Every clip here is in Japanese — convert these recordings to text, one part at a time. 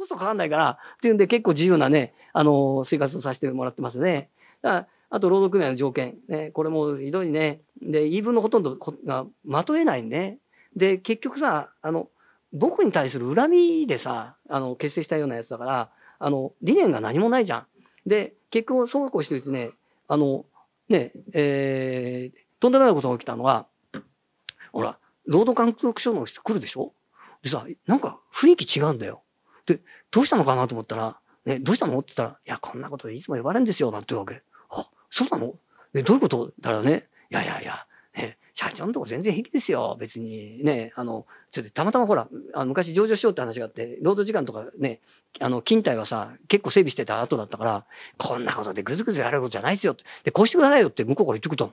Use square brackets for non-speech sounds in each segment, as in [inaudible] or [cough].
こそかかんないから、っていうんで結構自由なね、あの、生活をさせてもらってますね。だあと、労働組合の条件。ね、これもひどいね。で、言い分のほとんどがまとえないね。で、結局さ、あの、僕に対する恨みでさ、あの、結成したようなやつだから、あの、理念が何もないじゃん。で、結局、そうこうしてるうちね、あの、ね、えー、とんでもないことが起きたのは、ほら、労働監督署の人来るでしょでさ、なんか雰囲気違うんだよ。で、どうしたのかなと思ったら、ね、どうしたのって言ったら、いや、こんなことでいつも呼ばれるんですよ、なんていうわけ。あ、そうなのえ、どういうことだからね、いやいやいや、ね、社長のとこ全然平気ですよ、別に。ね、あの、ちょっとたまたまほら、あ昔上場しようって話があって、労働時間とかね、あの、勤怠はさ、結構整備してた後だったから、こんなことでぐずぐずやることじゃないですよって、で、こうしてくださいよって向こうから言ってくれたの。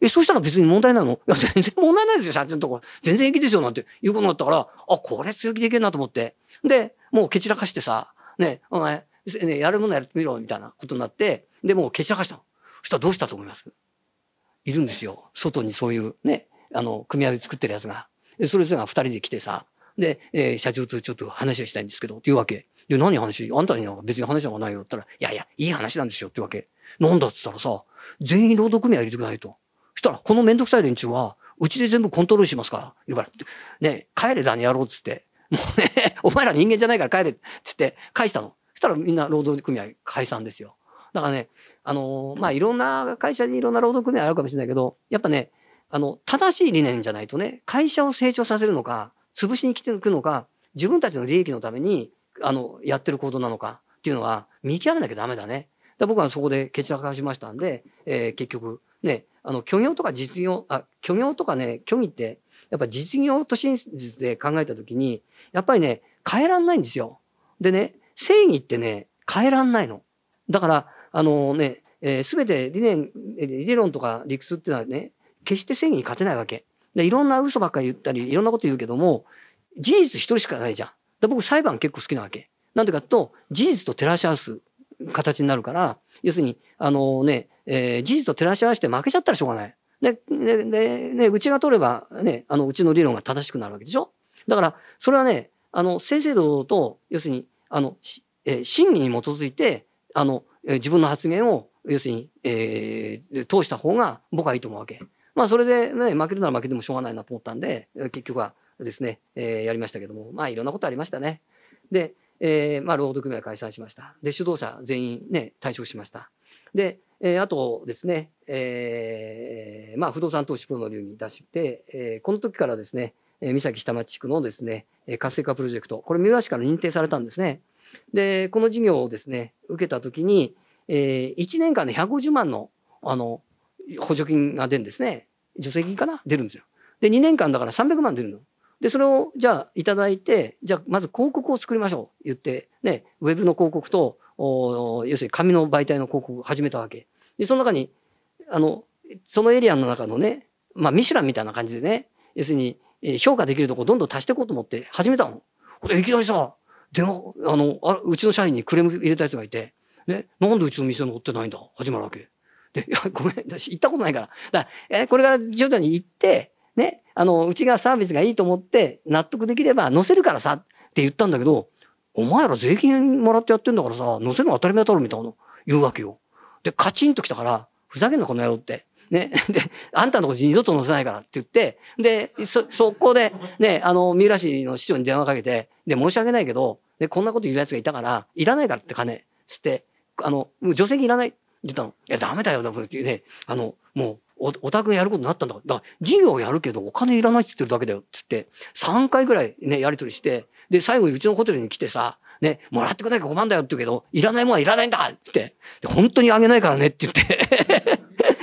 え、そうしたら別に問題なのいや、全然問題ないですよ、社長のとこ。全然平気ですよ、なんていうことだったから、あ、これ強気でいけるなと思って。で、もう蹴散らかしてさ、ね、お前、ね、やるものやってみろ、みたいなことになって、で、もう蹴散らかしたの。そしたらどうしたと思いますいるんですよ。外にそういうね、あの、組合で作ってるやつが。それぞれが二人で来てさ、で、えー、社長とちょっと話をしたいんですけど、っていうわけ。で、何話あんたには別に話なんかないよ。って言ったら、いやいや、いい話なんですよ。ってわけ。なんだって言ったらさ、全員労働組合入れてくないと。そしたら、このめんどくさい連中は、うちで全部コントロールしますから、言うから、ね、帰れだね、やろうっつって。もうね、お前ら人間じゃないから帰れって言って返したの。そしたらみんな労働組合解散ですよ。だからね、あのー、まあ、いろんな会社にいろんな労働組合あるかもしれないけど、やっぱね、あの、正しい理念じゃないとね、会社を成長させるのか、潰しに来ていくのか、自分たちの利益のために、あの、やってる行動なのかっていうのは見極めなきゃダメだね。で僕はそこで決着しましたんで、えー、結局、ね、あの、虚業とか実業、あ、虚業とかね、虚偽って、やっぱ実業と真実で考えたときに、やっぱりね、変えらんないんですよ。でね、正義ってね、変えらんないの。だから、あのね、えー、全て理念、理論とか理屈ってのはね、決して正義に勝てないわけ。で、いろんな嘘ばっかり言ったり、いろんなこと言うけども、事実一人しかないじゃん。で僕、裁判結構好きなわけ。なんでかと、事実と照らし合わす形になるから、要するに、あのね、えー、事実と照らし合わせて負けちゃったらしょうがない。で、で、で、ね、うちが取れば、ね、あの、うちの理論が正しくなるわけでしょだから、それはね、あの、正々堂々と、要するに、あの、え真偽に基づいて、あの、自分の発言を、要するに、えー、通した方が僕はいいと思うわけ。まあ、それでね、負けるなら負けてもしょうがないなと思ったんで、結局はですね、えー、やりましたけども、まあ、いろんなことありましたね。で、えー、まあ、労働組合解散しました。で、主導者全員ね、退職しました。で、えー、あとですね、えー、まあ、不動産投資プロの流に出して、えー、この時からですね、えー、三崎下町地区のですね、活性化プロジェクト、これ、三浦市から認定されたんですね。で、この事業をですね、受けたときに、えー、1年間で150万の、あの、補助金が出るんですね。助成金かな出るんですよ。で、2年間だから300万出るの。で、それを、じゃあ、いただいて、じゃあ、まず広告を作りましょう。言って、ね、ウェブの広告と、お要するに紙の媒体の広告を始めたわけ。で、その中に、あの、そのエリアの中のね、まあ、ミシュランみたいな感じでね、要するに、え評価できるとこどんどん足していこうと思って始めたの。いきなりさ、電話、あの、あうちの社員にクレーム入れたやつがいて、ね、なんでうちの店乗ってないんだ始まるわけ。で、いや、ごめん、私行ったことないから。だから、えこれから徐々に行って、ね、あの、うちがサービスがいいと思って納得できれば載せるからさって言ったんだけど、お前ら税金もらってやってんだからさ、載せるの当たり前だろみたいなの言うわけよ。で、カチンときたから、ふざけんなこの野郎って。ね、[laughs] で、あんたのこと二度と載せないからって言って、で、そ、そこで、ね、あの、三浦市の市長に電話かけて、で、申し訳ないけど、で、こんなこと言う奴がいたから、いらないからって金、つって、あの、もう女性にいらないって言ったの。いや、ダメだよ、だってね、あの、もう、お、お宅がやることになったんだから、だから事業やるけどお金いらないって言ってるだけだよ、つって、3回ぐらいね、やり取りして、で、最後にうちのホテルに来てさ、ね、もらってくれないか困るんだよって言うけど、いらないもんはいらないんだって。本当にあげないからねって言って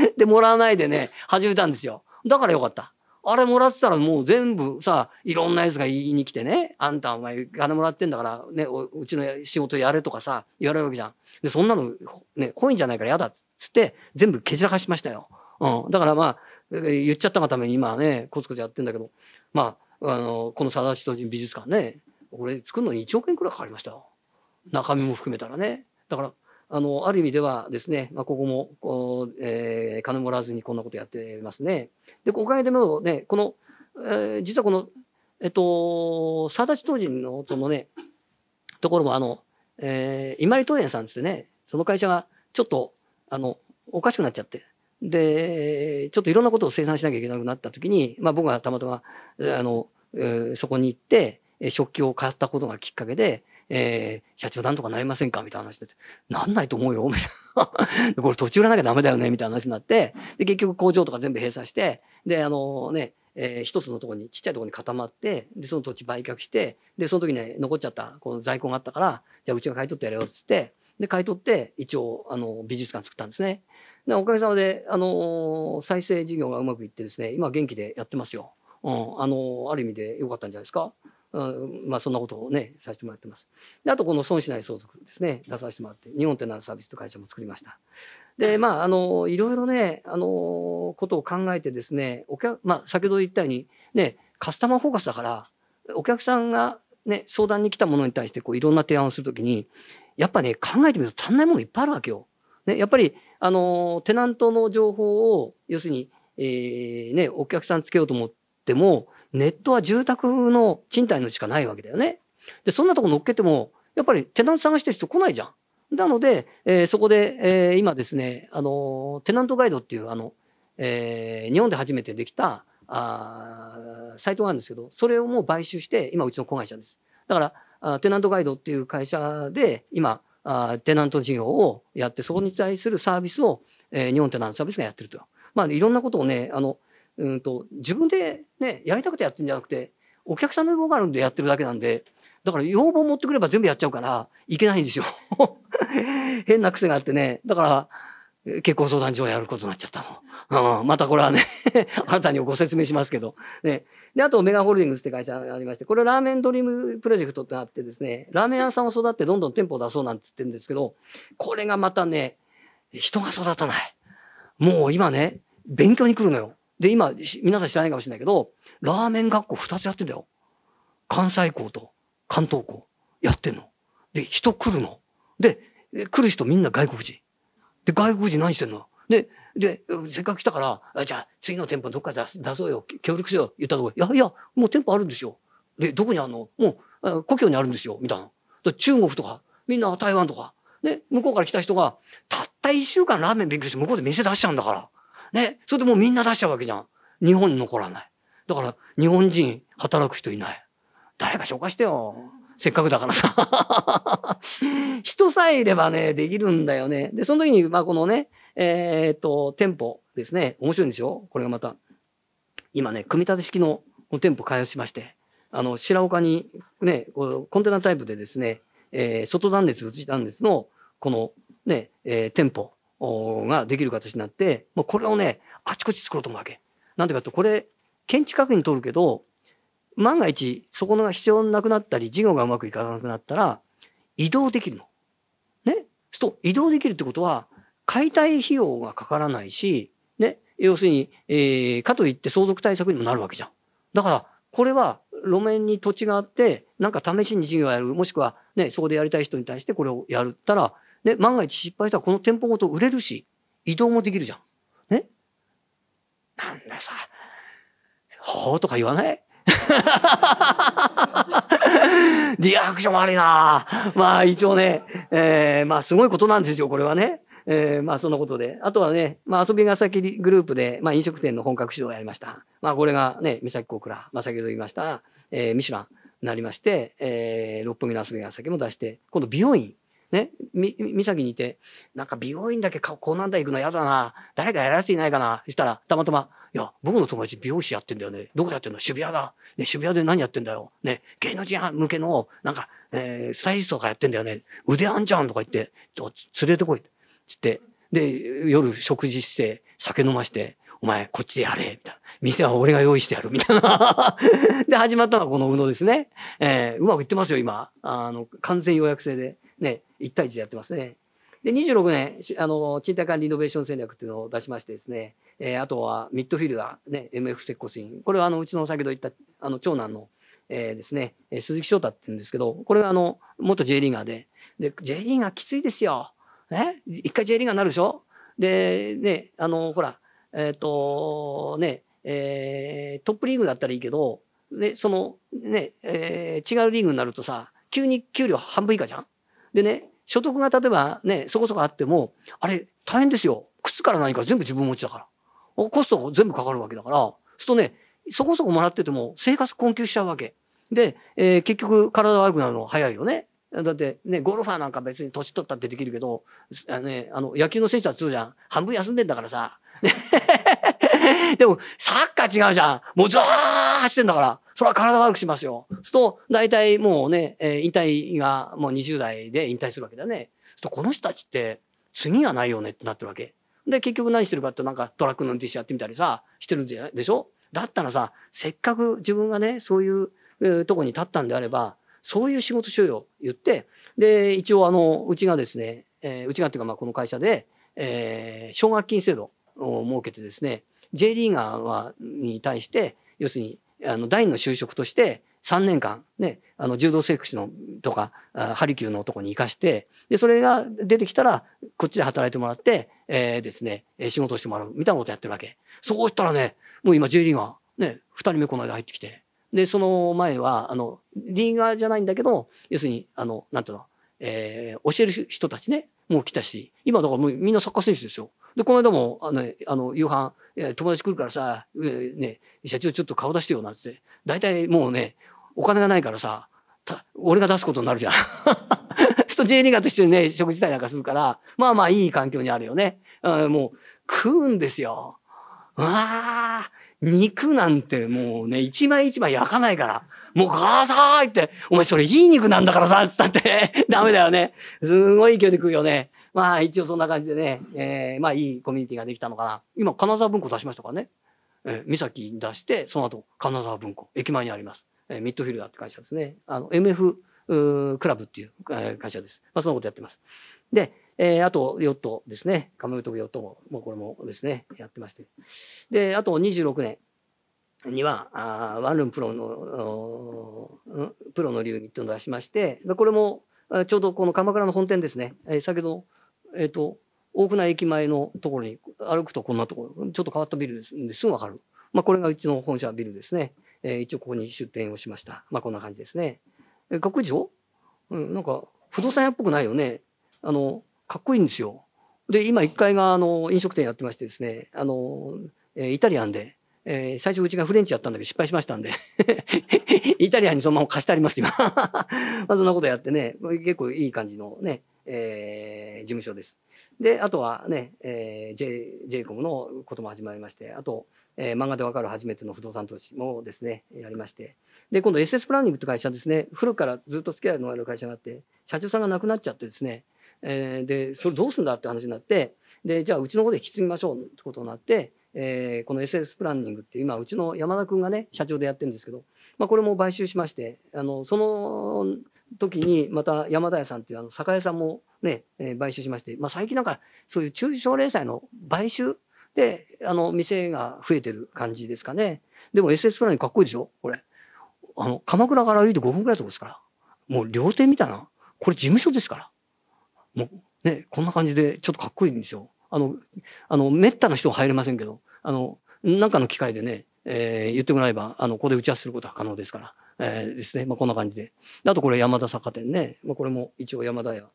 [laughs] で、もらわないでね、始めたんですよ。だからよかった。あれもらってたらもう全部さ、いろんなやつが言いに来てね、あんたお前金もらってんだからね、うちの仕事やれとかさ、言われるわけじゃん。で、そんなのね、コインじゃないから嫌だっつって、全部けじらかしましたよ。うん。だからまあ、言っちゃったがために今ね、コツコツやってんだけど、まあ、あの、この佐田人美術館ね、俺作るのに1億円くらいかかりましたよ。中身も含めたらね。だから、あのある意味ではですね、まあ、ここもこう、えー、金もらわずにこんなことやってますね。でおかげでもねこの、えー、実はこのえっと佐田当人のそのねところもあの、えー、今里東園さんつってねその会社がちょっとあのおかしくなっちゃって。でちょっといろんなことを生産しなきゃいけなくなった時に、まあ、僕がたまたまあの、えー、そこに行って食器を買ったことがきっかけで、えー、社長なんとかなりませんかみたいな話になって、なんないと思うよみたいな。[laughs] これ途中売らなきゃダメだよねみたいな話になって、で、結局工場とか全部閉鎖して、で、あのね、えー、一つのところに、ちっちゃいところに固まって、で、その土地売却して、で、その時に残っちゃった、この在庫があったから、じゃあうちが買い取ってやれよっつって、で、買い取って、一応、あの、美術館作ったんですね。で、おかげさまで、あの再生事業がうまくいってですね、今元気でやってますよ。うん、あのある意味で良かったんじゃないですか。まあ、そんなことをねさせてもらってます。であとこの損しない相続ですね出させてもらって日本テナントサービスという会社も作りました。でまああのいろいろねあのことを考えてですねお客、まあ、先ほど言ったようにねカスタマーフォーカスだからお客さんが、ね、相談に来たものに対してこういろんな提案をするときにやっぱね考えてみると足んないものいっぱいあるわけよ。ね、やっぱりあのテナントの情報を要するに、えーね、お客さんつけようと思ってもネットは住宅の賃貸のしかないわけだよね。で、そんなとこ乗っけても、やっぱりテナント探してる人来ないじゃん。なので、えー、そこで、えー、今ですね、あの、テナントガイドっていう、あの、えー、日本で初めてできた、あサイトがあるんですけど、それをもう買収して、今、うちの子会社です。だから、あテナントガイドっていう会社で、今、あテナント事業をやって、そこに対するサービスを、えー、日本テナントサービスがやってると。まあ、いろんなことをね、あの、うんと自分で、ね、やりたくてやってるんじゃなくてお客さんの要望があるんでやってるだけなんでだから要望持ってくれば全部やっちゃうからいけないんですよ [laughs] 変な癖があってねだから結婚相談所をやることになっちゃったの、うん、またこれはね [laughs] あなたにご説明しますけど、ね、であとメガホールディングスって会社がありましてこれラーメンドリームプロジェクトってあってですねラーメン屋さんを育ってどんどん店舗を出そうなんて言ってるんですけどこれがまたね人が育たないもう今ね勉強に来るのよで、今、皆さん知らないかもしれないけど、ラーメン学校2つやってんだよ。関西校と関東校やってんの。で、人来るの。で、来る人みんな外国人。で、外国人何してんので、で、せっかく来たから、じゃあ次の店舗どっか出出そうよ、協力しよう、言ったところ、いやいや、もう店舗あるんですよ。で、どこにあるのもう、故郷にあるんですよ、みたいな。中国とか、みんな台湾とか。で、向こうから来た人が、たった1週間ラーメン勉強して向こうで店出しちゃうんだから。ね。それでもうみんな出しちゃうわけじゃん。日本に残らない。だから、日本人働く人いない。誰か紹介してよ。せっかくだからさ。[laughs] 人さえいればね、できるんだよね。で、その時に、まあ、このね、えー、っと、店舗ですね。面白いんですよ。これがまた。今ね、組み立て式の店舗開発しまして、あの、白岡にね、コンテナタイプでですね、えー、外断熱、内断熱の、このね、えー、店舗ができる形になって、まあ、これをね、あちこち作ろうと思うわけ。なんうかと、これ、建築確認取るけど、万が一、そこのが必要なくなったり、事業がうまくいかなくなったら、移動できるの。ね。すと、移動できるってことは、解体費用がかからないし、ね。要するに、えー、かといって相続対策にもなるわけじゃん。だから、これは路面に土地があって、なんか試しに事業をやる、もしくはね、そこでやりたい人に対してこれをやるったら、ね、万が一失敗したらこの店舗ごと売れるし、移動もできるじゃん。ねなんださ、ほうとか言わない [laughs] リアクション悪いなまあ一応ね、えー、まあすごいことなんですよ、これはね。えー、まあそんなことで。あとはね、まあ遊びが先グループで、まあ飲食店の本格指導をやりました。まあこれがね、三崎小倉、まあ先ほど言いました、えー、ミシュランになりまして、えー、六本木の遊びが先も出して、今度美容院ね、み、岬にいて、なんか美容院だけこうなんだ行くの嫌だな。誰かやらせていないかな。したら、たまたま、いや、僕の友達美容師やってんだよね。どこやってんの渋谷だ。ね、渋谷で何やってんだよ。ね、芸能人向けの、なんか、えー、スタイリストとかやってんだよね。腕あんじゃんとか言って、ちょ連れてこい。つって、で、夜食事して、酒飲まして、お前、こっちでやれ、みたいな。店は俺が用意してやる、みたいな。[laughs] で、始まったのがこの宇野ですね。えー、うまくいってますよ、今。あの、完全予約制で。ね、1対1でやってますね。で、26年、あの、賃貸管理イノベーション戦略っていうのを出しましてですね、えー、あとはミッドフィルダー、ね、MF 接骨院。これは、あの、うちの先ほど言った、あの、長男の、えー、ですね、鈴木翔太って言うんですけど、これが、あの、元 J リーガーで、で、J リーガーきついですよ。え一回 J リーガーになるでしょで、ね、あの、ほら、えっ、ー、と、ね、えー、トップリーグだったらいいけど、で、その、ね、えー、違うリーグになるとさ、急に給料半分以下じゃんでね、所得が例えばね、そこそこあっても、あれ、大変ですよ。靴から何か全部自分持ちだから。コストが全部かかるわけだから、するとね、そこそこもらってても生活困窮しちゃうわけ。で、えー、結局体悪くなるの早いよね。だってね、ゴルファーなんか別に年取ったってできるけど、あね、あの野球の選手はそうじゃん。半分休んでんだからさ。[laughs] でも、サッカー違うじゃん。もうずー走ってんだから。それは体悪くしますよ。すると、大体もうね、えー、引退がもう20代で引退するわけだね。すると、この人たちって、次がないよねってなってるわけ。で、結局何してるかって、なんかトラックの運転手やってみたりさ、してるんでしょだったらさ、せっかく自分がね、そういう、えー、とこに立ったんであれば、そういう仕事しようよ、言って、で、一応、あの、うちがですね、えー、うちがっていうか、まあ、この会社で、えー、奨学金制度を設けてですね、J リーガーはに対して、要するにあの、第二の就職として、3年間、ね、あの、柔道整復師のとか、ハリキューのとこに行かして、で、それが出てきたら、こっちで働いてもらって、えー、ですね、仕事してもらう、みたいなことやってるわけ。そうしたらね、もう今 J リーガー、ね、2人目この間入ってきて、で、その前は、あの、リーガーじゃないんだけど、要するに、あの、なんていうの、えー、教える人たちね、もう来たし、今だからもうみんなサッカー選手ですよ。で、この間も、あの、ね、あの夕飯、友達来るからさ、ね、社長ちょっと顔出してよなって。大体もうね、お金がないからさ、た俺が出すことになるじゃん。[laughs] ちょっと J 2がと一緒にね、食事会なんかするから、まあまあいい環境にあるよね。もう、食うんですよ。わあ、肉なんてもうね、一枚一枚焼かないから。もうガーサーいって、お前それいい肉なんだからさ、つったって、[laughs] ダメだよね。すごい勢いで食うよね。まあ一応そんな感じでね、えー、まあいいコミュニティができたのかな。今、金沢文庫出しましたからね。えー、三崎に出して、その後、金沢文庫、駅前にあります。えー、ミッドフィルダーって会社ですね。あの、MF うクラブっていう会社です。まあそのことやってます。で、えー、あと、ヨットですね。カムウトヨットも、もうこれもですね、やってまして。で、あと26年には、あワンルームプロの、プロの流儀っていうのを出しまして、これも、ちょうどこの鎌倉の本店ですね。えー、先ほどえっ、ー、と、大船駅前のところに歩くとこんなところ、ちょっと変わったビルですんですぐわかる。まあ、これがうちの本社ビルですね。えー、一応ここに出店をしました。まあ、こんな感じですね。えー、学長うん、なんか、不動産屋っぽくないよね。あの、かっこいいんですよ。で、今1階があの飲食店やってましてですね、あの、えー、イタリアンで、えー、最初うちがフレンチやったんだけど失敗しましたんで [laughs] イタリアンにそのまま貸してあります、今 [laughs] まあそんなことやってね、結構いい感じのね、えー、事務所です。で、あとはね、えー、J、JCOM のことも始まりまして、あと、えー、漫画でわかる初めての不動産投資もですね、やりまして、で、今度 SS プランニングって会社ですね、古くからずっと付き合いのある会社があって、社長さんが亡くなっちゃってですね、えー、で、それどうすんだって話になって、で、じゃあうちの方で引き継ぎましょうってことになって、えー、この SS プランニングって今うちの山田君がね社長でやってるんですけど、まあ、これも買収しましてあのその時にまた山田屋さんっていうあの酒屋さんもね、えー、買収しまして、まあ、最近なんかそういう中小零細の買収であの店が増えてる感じですかねでも SS プランにかっこいいでしょこれあの鎌倉から歩いて5分ぐらいとこですからもう料亭みたいなこれ事務所ですからもうねこんな感じでちょっとかっこいいんですよあのあのめったな人は入れませんけどあのなんかの機会でね、えー、言ってもらえばあのここで打ち合わせすることは可能ですからえー、ですね。まあ、こんな感じで。あとこれ山田酒店ね。まあ、これも一応山田屋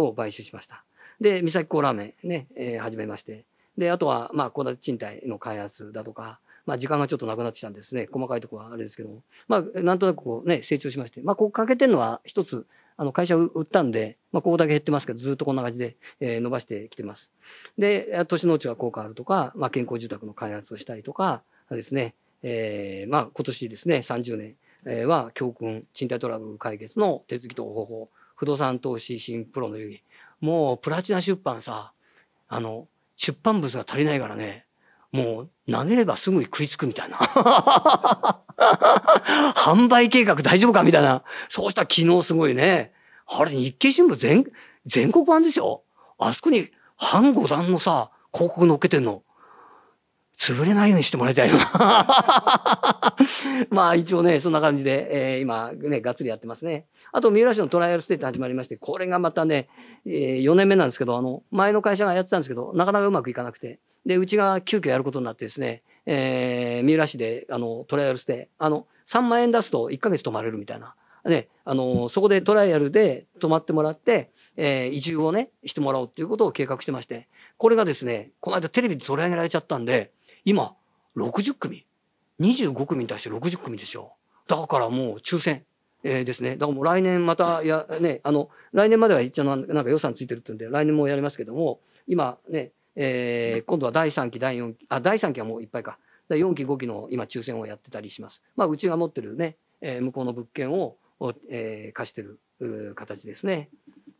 を買収しました。で、三崎港ラーメンね、えー、始めまして。で、あとは、まあ、戸建て賃貸の開発だとか、まあ、時間がちょっとなくなってきたんですね。細かいところはあれですけども。まあ、なんとなくこうね、成長しまして。まあ、ここ欠けてるのは一つ、あの、会社を売ったんで、まあ、ここだけ減ってますけど、ずっとこんな感じで、えー、伸ばしてきてます。で、都市農地が効果あるとか、まあ、健康住宅の開発をしたりとかですね、えー、まあ、今年ですね、30年、は教訓、賃貸トラブル解決の手続きと方法、不動産投資新プロの遊戯。もうプラチナ出版さ、あの、出版物が足りないからね、もう投げればすぐに食いつくみたいな。[laughs] 販売計画大丈夫かみたいな。そうした機能すごいね。あれ、日経新聞全、全国版でしょあそこに半五段のさ、広告乗っけてんの。潰れないようにしてもらいたい [laughs] まあ一応ね、そんな感じで、えー、今ね、がっつりやってますね。あと、三浦市のトライアルステート始まりまして、これがまたね、えー、4年目なんですけど、あの、前の会社がやってたんですけど、なかなかうまくいかなくて、で、うちが急遽やることになってですね、えー、三浦市で、あの、トライアルステー、あの、3万円出すと1ヶ月泊まれるみたいな。ね、あの、そこでトライアルで泊まってもらって、えー、移住をね、してもらおうということを計画してまして、これがですね、この間テレビで取り上げられちゃったんで、今、60組。25組に対して60組ですよ。だからもう抽選。えー、ですね。だからもう来年またや、ね、あの、来年までは一応なんか予算ついてるってんで、来年もやりますけども、今ね、えー、今度は第3期、第4期、あ、第3期はもういっぱいか。第4期、5期の今抽選をやってたりします。まあ、うちが持ってるね、えー、向こうの物件を、えー、貸してる形ですね。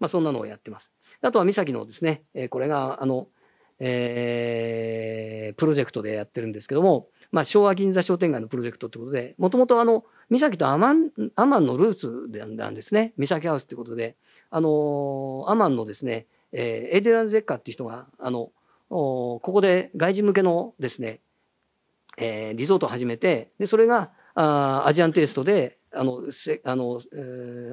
まあ、そんなのをやってます。あとは三崎のですね、えー、これが、あの、えー、プロジェクトでやってるんですけども、まあ、昭和銀座商店街のプロジェクトってことで、もともとあの、三崎とアマン、アマンのルーツなんですね。三崎ハウスってことで、あのアマンのですね、えー、エデラン・ゼッカーっていう人が、あの、ここで外人向けのですね、えー、リゾートを始めて、で、それが、あアジアンテイストで、あの、せあの、え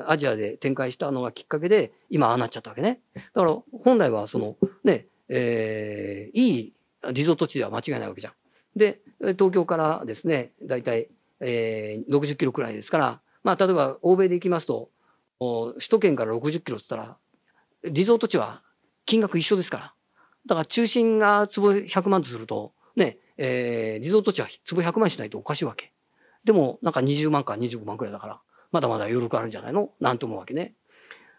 ー、アジアで展開したのがきっかけで、今ああなっちゃったわけね。だから、本来はその、ね、えー、いいリゾート地では間違いないわけじゃん。で東京からですね大体、えー、60キロくらいですから、まあ、例えば欧米で行きますと首都圏から60キロって言ったらリゾート地は金額一緒ですから。だから中心が坪100万とすると、ね、えー、リゾート地は坪100万しないとおかしいわけ。でも、なんか20万か25万くらいだから、まだまだ余力あるんじゃないのなんて思うわけね。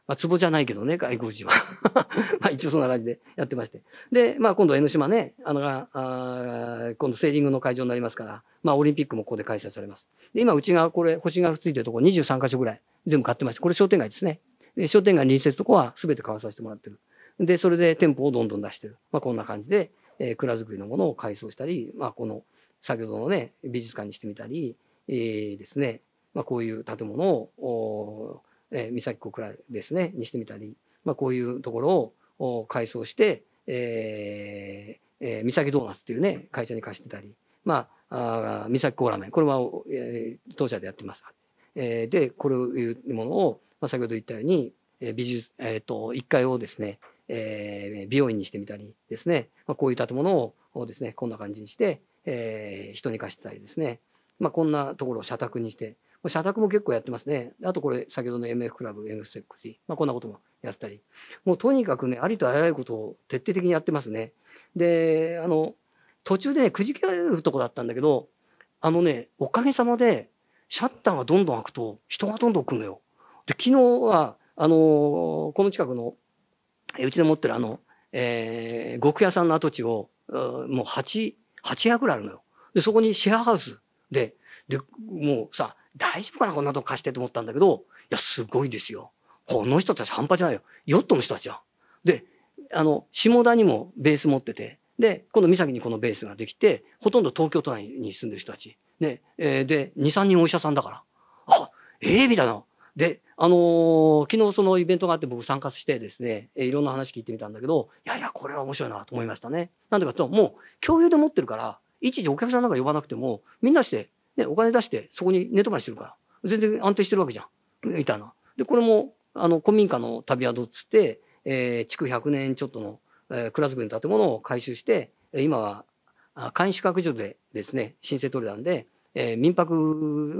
まあ、壺じゃないけどね、外国人は。[laughs] まあ一応そんな感じでやってまして。で、まあ今度江ノ島ね、あの、あ今度セーリングの会場になりますから、まあオリンピックもここで開催されます。で、今うちがこれ、星がついてるとこ23カ所ぐらい全部買ってまして、これ商店街ですね。で商店街に隣接とこは全て買わさせてもらってる。で、それで店舗をどんどん出してる。まあこんな感じで、えー、蔵造りのものを改装したり、まあこの、先ほどのね、美術館にしてみたり、えー、ですね、まあこういう建物を、えー、三崎小倉ですねにしてみたり、まあ、こういうところを改装して、えーえー、三崎ドーナツというね会社に貸してたり、まあ、あ三崎コーランこれは、えー、当社でやってます。えー、でこれいうものを、まあ、先ほど言ったように、えー、美術、えーと、と1階をですね、えー、美容院にしてみたりですね、まあ、こういう建物をですねこんな感じにして、えー、人に貸してたりですね、まあ、こんなところを社宅にして社宅も結構やってますね。あとこれ、先ほどの MF クラブ、m f s e クス、まあ、こんなこともやったり。もうとにかくね、ありとあらゆることを徹底的にやってますね。で、あの、途中でね、くじけられるとこだったんだけど、あのね、おかげさまで、シャッターがどんどん開くと、人がどんどん来るのよ。で、昨日は、あのー、この近くの、えうちで持ってるあの、えー、極屋さんの跡地を、もう8、8屋ぐらいあるのよ。で、そこにシェアハウスで、で、もうさ、大丈夫かなこんなとこ貸してと思ったんだけど、いや、すごいですよ。この人たち半端じゃないよ。ヨットの人たちは。で、あの、下田にもベース持ってて、で、今度、三崎にこのベースができて、ほとんど東京都内に住んでる人たち。ね、えー、で、2、3人お医者さんだから。あ、ええー、みたいな。で、あのー、昨日そのイベントがあって僕参加してですね、えー、いろんな話聞いてみたんだけど、いやいや、これは面白いなと思いましたね。なんでかと、もう共有で持ってるから、一時お客さんなんか呼ばなくても、みんなしてね、お金出してそこに寝泊まりしてるから、全然安定してるわけじゃん、みたいな。で、これも、あの、古民家の旅宿っつって、えー、築100年ちょっとの、えー、蔵造りの建物を改修して、今は、簡易宿泊所でですね、申請取れたんで、えー、民泊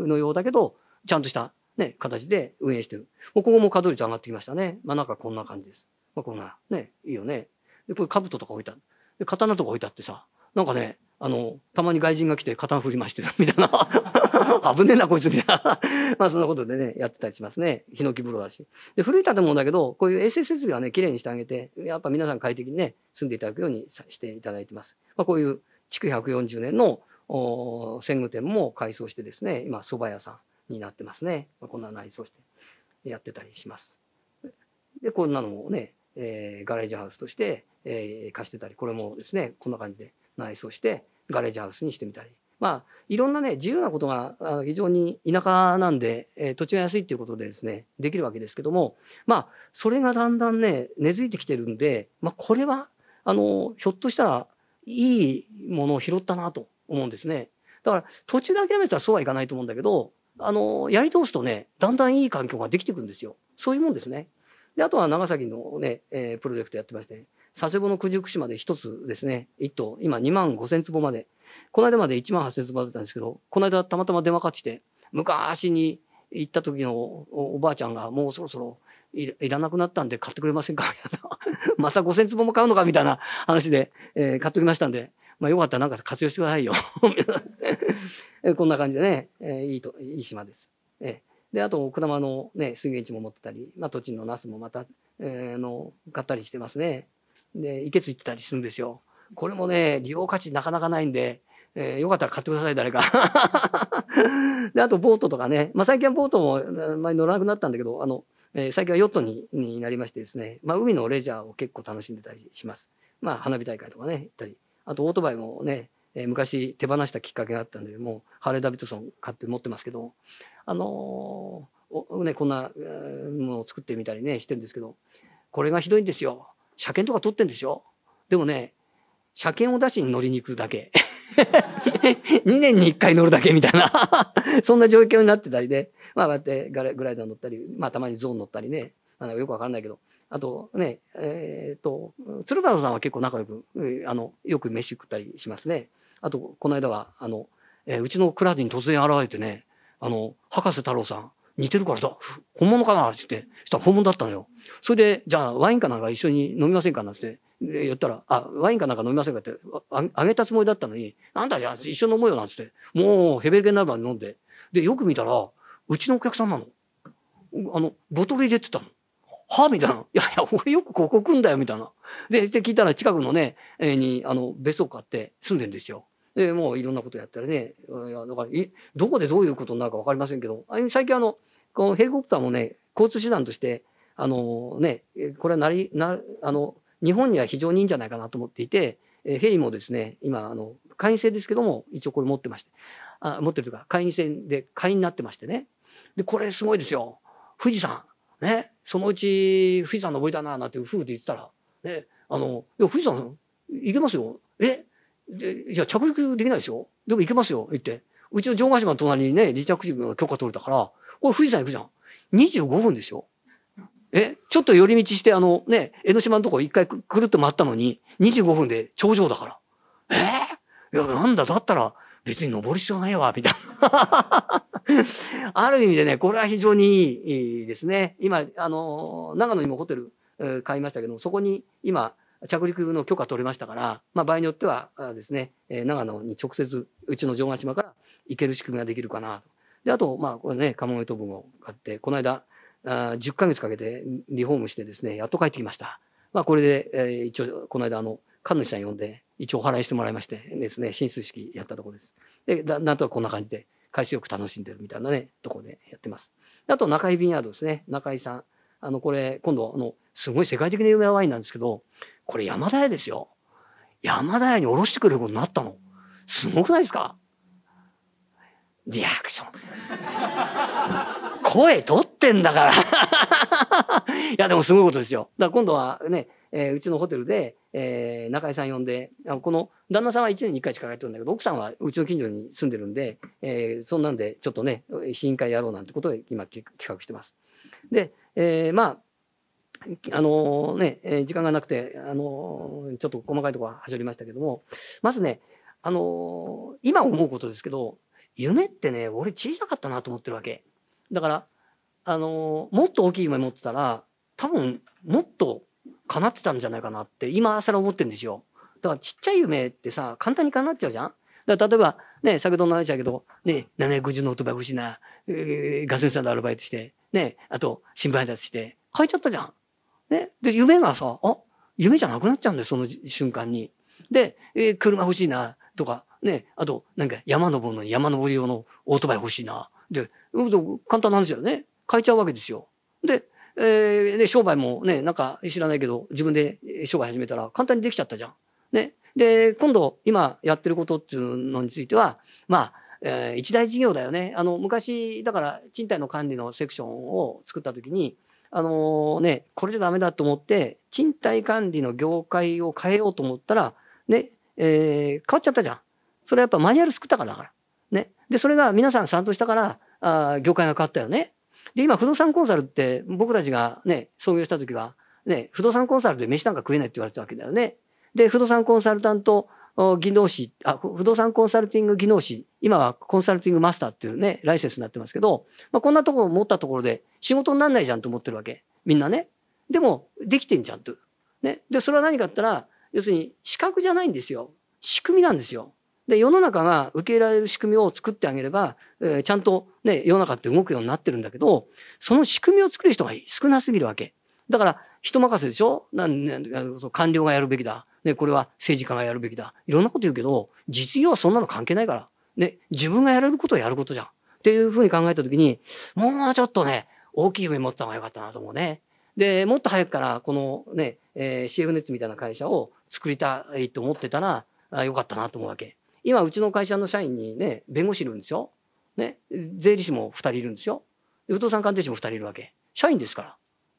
のようだけど、ちゃんとした、ね、形で運営してる。もうここも稼働率上がってきましたね。まあなんかこんな感じです。まあこんな、ね、いいよね。で、これ兜とか置いた。で、刀とか置いたってさ、なんかね、あの、たまに外人が来て肩振りまして [laughs] みたいな。[laughs] 危ねえな、こいつみたいな。[laughs] まあ、そんなことでね、やってたりしますね。ヒノキ風呂だし。で、古い建物だけど、こういう衛生設備はね、きれいにしてあげて、やっぱ皆さん快適にね、住んでいただくようにしていただいてます。まあ、こういう築140年の鮮魚店も改装してですね、今、蕎麦屋さんになってますね。まあ、こんな内装してやってたりします。で、こんなのもね、えー、ガレージハウスとして、えー、貸してたり、これもですね、こんな感じで内装してガレージハウスにしてみたりまあいろんなね自由なことが非常に田舎なんで、えー、土地が安いっていうことでですねできるわけですけどもまあそれがだんだんね根付いてきてるんで、まあ、これはあのひょっとしたらいいものを拾ったなと思うんですね。だから途中で諦めたらそうはいかないと思うんだけどあのやり通すとねだんだんいい環境ができてくるんですよそういうもんですね。であとは長崎のね、えー、プロジェクトやってまして、ね、佐世保の九十九島で1つですね、1棟、今2万5000坪まで、この間まで1万8000坪だったんですけど、この間たまたま電話かかってきて、昔に行った時のおばあちゃんがもうそろそろいらなくなったんで買ってくれませんか [laughs] みたいな。また5000坪も買うのかみたいな話で、えー、買っておきましたんで、まあよかったらなんか活用してくださいよ。[laughs] こんな感じでね、えー、いいと、いい島です。えー、で、あと、奥多摩のね、水源地も持ってたり、まあ、土地のナスもまた、えー、の、買ったりしてますね。で、いけついてたりするんですよ。これもね、利用価値なかなかないんで、えー、よかったら買ってください、誰か。[laughs] で、あとボートとかね。まあ、最近はボートも、前乗らなくなったんだけど、あの、えー、最近はヨットにになりましてですね、まあ、海のレジャーを結構楽しんでたりします。まあ、花火大会とかね、行ったり。あと、オートバイもね、えー、昔手放したきっかけがあったんで、もう、ハーレー・ダビッドソン買って持ってますけど、あのー、ね、こんなものを作ってみたりね、してるんですけど、これがひどいんですよ。車検とか取ってんでしょでもね、車検を出しに乗りに行くだけ。2 [laughs] 年に1回乗るだけみたいな [laughs] そんな状況になってたりね。まあ、こうやってガレグライダー乗ったり、まあ、たまにゾーン乗ったりね。なんよくわかんないけど。あとね、えっ、と、鶴太さんは結構仲良く、あの、よく飯食ったりしますね。あと、この間は、あの、えー、うちのクラスに突然現れてね、あの、博士太郎さん、似てるからだ、本物かなって言って、したら本物だったのよ。それで、じゃあワインかなんか一緒に飲みませんかなんて言ったら、あ、ワインかなんか飲みませんかってあ、げたつもりだったのに、あんたじゃあ一緒に飲もうよなんつって、もうヘベレケになるまで飲んで。で、よく見たら、うちのお客さんなの。あの、ボトル入れてたの。はみたいな。いやいや、俺よくここ来んだよ、みたいな。で、で聞いたら近くのね、えー、に、あの、別荘買って住んでんですよ。で、もういろんなことやったらね、いやかいどこでどういうことになるかわかりませんけど、最近あの、このヘリコプターもね、交通手段として、あのね、これはなり、な、あの、日本には非常にいいんじゃないかなと思っていて、えヘリもですね、今、あの、会員制ですけども、一応これ持ってまして、あ持ってるというか、会員制で会員になってましてね。で、これすごいですよ。富士山。ね。そのうち富士山登りたな、なんていう風で言ったら、ね、あの、いや、富士山行けますよ。えでいや、着陸できないですよ。でも行けますよ。言って。うちの城ヶ島の隣にね、離着陸の許可取れたから、これ富士山行くじゃん。25分ですよ。えちょっと寄り道して、あのね、江ノ島のとこ一回くるっと回ったのに、25分で頂上だから。えー、いや、なんだ、だったら別に登る必要ないわ、みたいな。[laughs] ある意味でね、これは非常にいいですね。今、あの、長野にもホテル、えー、買いましたけども、そこに今、着陸の許可取れましたから、まあ、場合によってはですね、えー、長野に直接、うちの城ヶ島から行ける仕組みができるかなと。で、あと、まあ、これね、鴨モイトを買って、この間、あ10ヶ月かけてリフォームしてですね、やっと帰ってきました。まあ、これで、えー、一応、この間、あの、神主さん呼んで、一応お払いしてもらいましてですね、浸水式やったとこです。で、だなんとかこんな感じで、海水浴楽しんでるみたいなね、とこでやってます。あと、中井ビニャードですね、中井さん。あの、これ、今度、あの、すごい世界的な有名なワインなんですけど、これ山田屋ですよ。山田屋におろしてくれることになったの。すごくないですかリアクション。声取ってんだから [laughs] いや、でもすごいことですよ。だから今度はね、えー、うちのホテルで、えー、中井さん呼んで、この旦那さんは1年に1回しか帰ってるんだけど、奥さんはうちの近所に住んでるんで、えー、そんなんでちょっとね、試飲会やろうなんてことを今企画してます。で、えー、まあ、あのね、えー、時間がなくて、あのちょっと細かいところは走りましたけども、まずね、あの今思うことですけど、夢ってね、俺小さかったなと思ってるわけ。だから、あのー、もっと大きい夢持ってたら、多分、もっと叶ってたんじゃないかなって、今更思ってるんですよ。だからちっちゃい夢ってさ、簡単に叶っちゃうじゃんだから例えば、ね、先ほどの話だけど、ね、750のオートバイ欲しいな、えー、ガソリンスタンドアルバイトして、ね、あと、新聞配達して、買えちゃったじゃん。ね、で、夢がさ、あ、夢じゃなくなっちゃうんだよ、その瞬間に。で、えー、車欲しいな、とか、ね、あと、なんか山登るのに山登り用のオートバイ欲しいな。で、簡単なんですよね。買えちゃうわけですよ。で、えー、で商売もね、なんか知らないけど、自分で商売始めたら簡単にできちゃったじゃん。ね。で、今度、今やってることっていうのについては、まあ、えー、一大事業だよね。あの、昔、だから、賃貸の管理のセクションを作った時に、あのー、ね、これじゃダメだと思って、賃貸管理の業界を変えようと思ったら、ね、えー、変わっちゃったじゃん。それはやっぱマニュアル作ったからだから。ね。で、それが皆さん賛同したから、あ業界が変わったよね。で、今、不動産コンサルって僕たちがね、創業した時は、ね、不動産コンサルで飯なんか食えないって言われたわけだよね。で、不動産コンサルタント技能士、あ、不動産コンサルティング技能士、今はコンサルティングマスターっていうね、ライセンスになってますけど、まあ、こんなところ持ったところで仕事になんないじゃんと思ってるわけ。みんなね。でも、できてんじゃんと。ね。で、それは何かって言ったら、要するに資格じゃないんですよ。仕組みなんですよ。で、世の中が受け入れられる仕組みを作ってあげれば、えー、ちゃんとね、世の中って動くようになってるんだけど、その仕組みを作る人が少なすぎるわけ。だから、人任せでしょなんね、官僚がやるべきだ。ね、これは政治家がやるべきだ。いろんなこと言うけど、実業はそんなの関係ないから。ね、自分がやれることはやることじゃん。っていうふうに考えたときに、もうちょっとね、大きい夢持った方が良かったなと思うね。で、もっと早くから、このね、えー、CF ネッツみたいな会社を作りたいと思ってたら、良かったなと思うわけ。今うちの会社の社員にね弁護士いるんですよ、ね、税理士も2人いるんですよ不動産鑑定士も2人いるわけ社員ですから、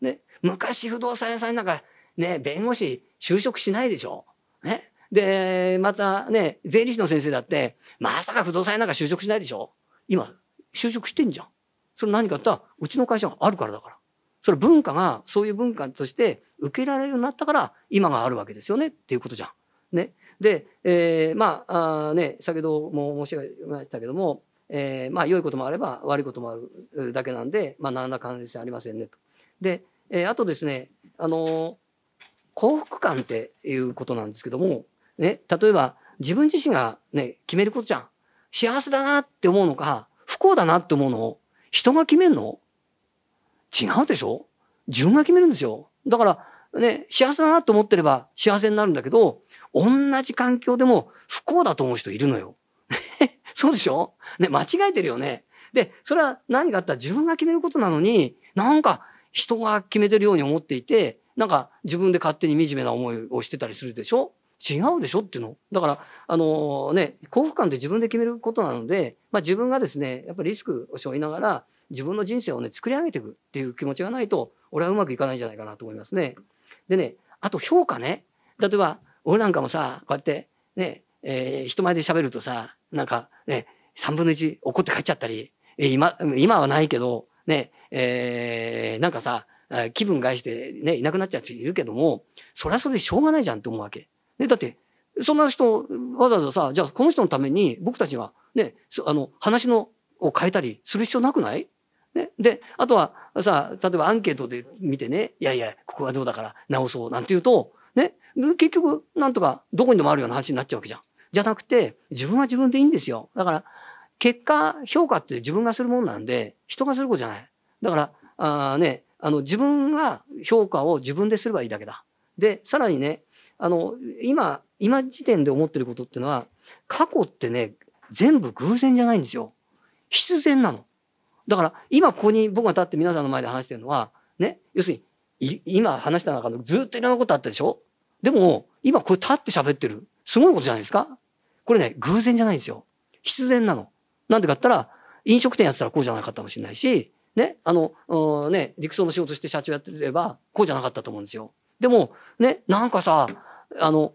ね、昔不動産屋さんなんかね弁護士就職しないでしょ。ね、でまたね税理士の先生だってまさか不動産屋なんか就職しないでしょ今就職してんじゃん。それ何かってったらうちの会社があるからだから。それ文化がそういう文化として受けられるようになったから今があるわけですよねっていうことじゃん。ね。で、えー、まあね先ほども申し上げましたけども、えー、まあ良いこともあれば悪いこともあるだけなんで、まあ、何ら関連性ありませんねと。で、えー、あとですねあの幸福感っていうことなんですけども、ね、例えば自分自身が、ね、決めることじゃん幸せだなって思うのか不幸だなって思うのを人が決めるの違うでしょ自分が決めるんですよ。だからね、幸せだなと思ってれば幸せになるんだけど、同じ環境でも不幸だと思う人いるのよ。[laughs] そうでしょね、間違えてるよね。で、それは何かあったら自分が決めることなのに、なんか人が決めてるように思っていて、なんか自分で勝手に惨めな思いをしてたりするでしょ違うでしょっていうの。だから、あのー、ね、幸福感って自分で決めることなので、まあ自分がですね、やっぱりリスクを背負いながら、自分の人生をね、作り上げていくっていう気持ちがないと、俺はうまくいかないんじゃないかなと思いますね。でね、あと評価ね。例えば、俺なんかもさ、こうやってね、えー、人前で喋るとさ、なんかね、3分の1怒って帰っちゃったり、今、今はないけど、ね、えー、なんかさ、気分害してね、いなくなっちゃう人いるけども、それはそれでしょうがないじゃんって思うわけ。ね、だって、そんな人、わざわざさ、じゃあこの人のために僕たちはね、あの、話のを変えたりする必要なくないね、で、あとはさ、例えばアンケートで見てね、いやいや、ここはどうだから直そうなんて言うと、ね。結局、なんとか、どこにでもあるような話になっちゃうわけじゃん。じゃなくて、自分は自分でいいんですよ。だから、結果、評価って自分がするもんなんで、人がすることじゃない。だから、あね、あの、自分が評価を自分ですればいいだけだ。で、さらにね、あの、今、今時点で思ってることっていうのは、過去ってね、全部偶然じゃないんですよ。必然なの。だから、今ここに僕が立って皆さんの前で話してるのは、ね、要するに、今話した中のずっといろんなことあったでしょでも、今これ立って喋ってる。すごいことじゃないですかこれね、偶然じゃないんですよ。必然なの。なんでかったら、飲食店やってたらこうじゃなかったかもしれないし、ね、あの、ね、陸送の仕事して社長やってれば、こうじゃなかったと思うんですよ。でも、ね、なんかさ、あの、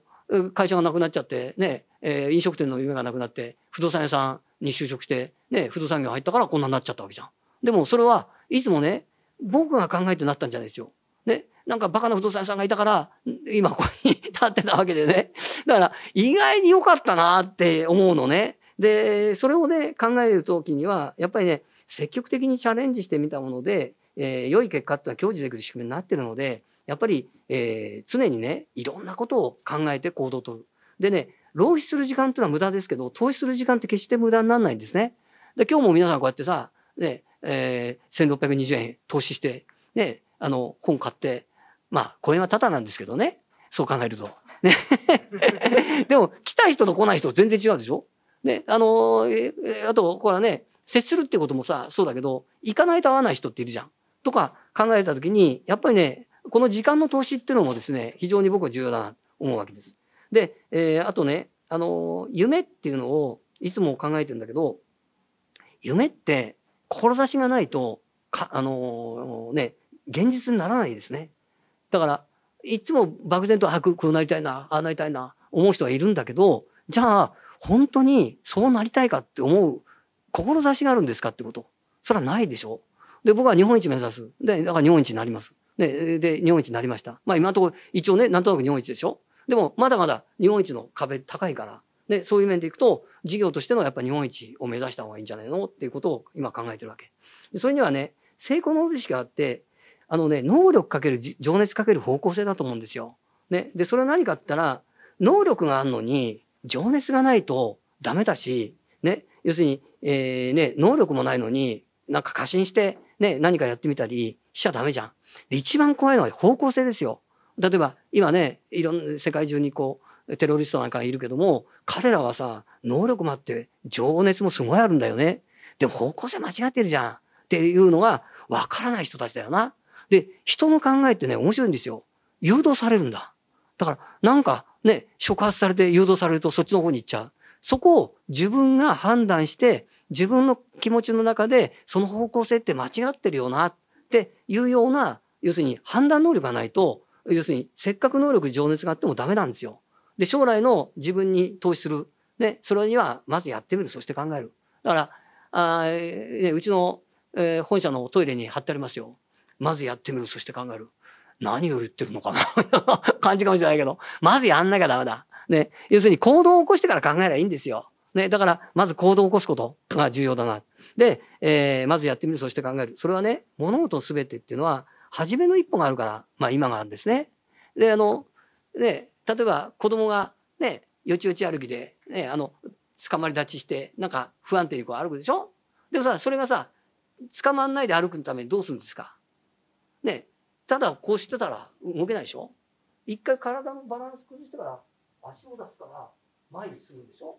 会社がなくなっちゃって、ね、えー、飲食店の夢がなくなって、不動産屋さんに就職して、ね、不動産業入ったからこんなになっちゃったわけじゃん。でもそれはいつもね、僕が考えてなったんじゃないですよ。ね、なんかバカな不動産屋さんがいたから、今ここに立ってたわけでね。だから、意外に良かったなって思うのね。で、それをね、考える時には、やっぱりね、積極的にチャレンジしてみたもので、えー、良い結果っていうのは享受できる仕組みになってるので、やっぱり、えー、常にね、いろんなことを考えて行動をとる。でね、浪費する時間っていうのは無駄ですけど、投資する時間って決して無駄にならないんですね。で、今日も皆さんこうやってさ、ね、えー、1620円投資して、ね、あの、本買って、まあ、公演はただなんですけどね。そう考えると。ね。[laughs] でも、来た人と来ない人全然違うでしょね、あのー、あと、これはね、接するってこともさ、そうだけど、行かないと会わない人っているじゃん。とか考えたときに、やっぱりね、この時間の投資っていうのもですね、非常に僕は重要だなと思うわけです。で、えー、あとね、あのー、夢っていうのをいつも考えてるんだけど、夢って、志がないと、か、あのー、ね、現実にならないですね。だからいつも漠然とあこうなりたいなああなりたいな思う人はいるんだけどじゃあ本当にそうなりたいかって思う志があるんですかってことそれはないでしょ。で僕は日本一目指すでだから日本一になります。でで日本一になりました。まあ今のところ一応ねなんとなく日本一でしょ。でもまだまだ日本一の壁高いからでそういう面でいくと事業としてのやっぱ日本一を目指した方がいいんじゃないのっていうことを今考えてるわけ。それにはね成功の方程があってあのね、能力かける情熱かける方向性だと思うんですよ。ね。で、それは何かって言ったら、能力があるのに、情熱がないとダメだし、ね。要するに、えー、ね、能力もないのに、なんか過信して、ね、何かやってみたりしちゃダメじゃん。で、一番怖いのは方向性ですよ。例えば、今ね、いろんな世界中にこう、テロリストなんかいるけども、彼らはさ、能力もあって、情熱もすごいあるんだよね。でも方向性間違ってるじゃん。っていうのが、わからない人たちだよな。で、人の考えってね、面白いんですよ。誘導されるんだ。だから、なんかね、触発されて誘導されるとそっちの方に行っちゃう。そこを自分が判断して、自分の気持ちの中で、その方向性って間違ってるよなっていうような、要するに判断能力がないと、要するにせっかく能力、情熱があってもダメなんですよ。で、将来の自分に投資する。ね、それにはまずやってみる。そして考える。だから、あね、うちの、えー、本社のトイレに貼ってありますよ。まずやってみるそして考える何を言ってるのかな [laughs] 感じかもしれないけどまずやんなきゃダメだ。ね、要するに行動を起こしてから考えればいいんですよ。ね、だからまず行動を起こすことが重要だな。で、えー、まずやってみるそして考えるそれはね物事すべてっていうのは初めの一歩があるから、まあ、今があるんですね。であのね例えば子供がねよちよち歩きで、ね、あの捕まり立ちしてなんか不安定にこう歩くでしょでもさそれがさ捕まんないで歩くためにどうするんですかね、ただこうしてたら動けないでしょ一回体のバランス崩してから足を出すから前に進むでしょ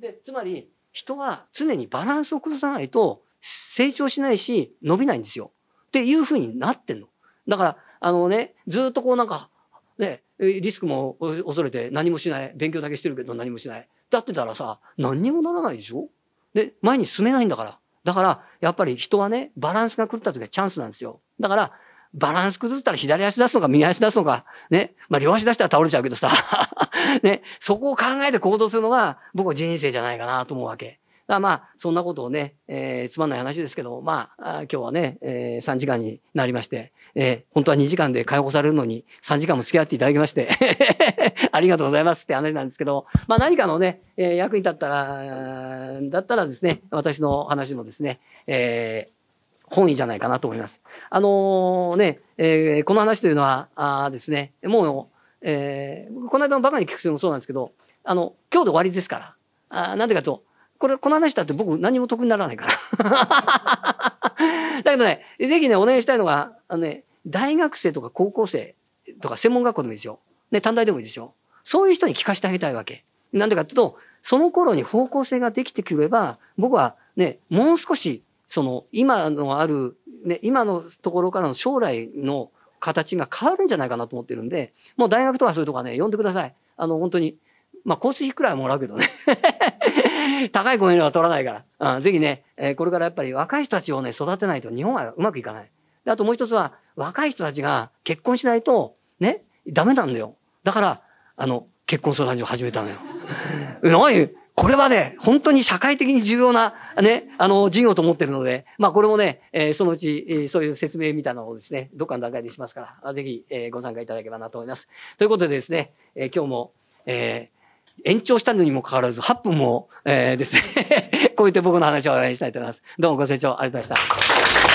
で、つまり人は常にバランスを崩さないと成長しないし伸びないんですよ。っていうふうになってんの。だから、あのね、ずっとこうなんか、ね、リスクも恐れて何もしない。勉強だけしてるけど何もしない。だってたらさ、何にもならないでしょで、前に進めないんだから。だから、やっぱり人はね、バランスが狂った時はチャンスなんですよ。だから、バランス崩ったら左足出すのか右足出すのか、ね。まあ、両足出したら倒れちゃうけどさ、[laughs] ね。そこを考えて行動するのが僕は人生じゃないかなと思うわけ。だまあ、そんなことをね、えー、つまんない話ですけど、まあ、今日はね、えー、3時間になりまして、えー、本当は2時間で解放されるのに、3時間も付き合っていただきまして [laughs] ありがとうございますって話なんですけど、まあ、何かのね、えー、役に立ったら、だったらですね、私の話もですね、えー、本意じゃないかなと思います。あのー、ね、えー、この話というのは、あですね、もう、えー、この間のバカに聞く人もそうなんですけど、あの、今日で終わりですから。あなんでかと、これ、この話だって僕何も得にならないから。[laughs] だけどね、ぜひね、お願いしたいのが、あのね、大学生とか高校生とか専門学校でもいいですよ。ね、短大でもいいですよ。そういう人に聞かせてあげたいわけ。なんでかっていうと、その頃に方向性ができてくれば、僕はね、もう少しその今のある、ね、今のところからの将来の形が変わるんじゃないかなと思ってるんで、もう大学とかそういうとかね、呼んでください。あの、本当に。まあ、交通費くらいはもらうけどね [laughs] 高いコには取らないから。うん、ぜひね、えー、これからやっぱり若い人たちをね、育てないと日本はうまくいかない。で、あともう一つは、若い人たちが結婚しないと、ね、ダメなんだよ。だから、あの、結婚相談所始めたのよ。[laughs] ういこれはね、本当に社会的に重要なね、あの、事業と思ってるので、まあこれもね、えー、そのうち、えー、そういう説明みたいなのをですね、どっかの段階でしますから、ぜひ、えー、ご参加いただければなと思います。ということでですね、え今日も、え延長したのにもかかわらず、8分も、えですね [laughs] こういった僕の話を終わりにしたいと思います。どうもご清聴ありがとうございました。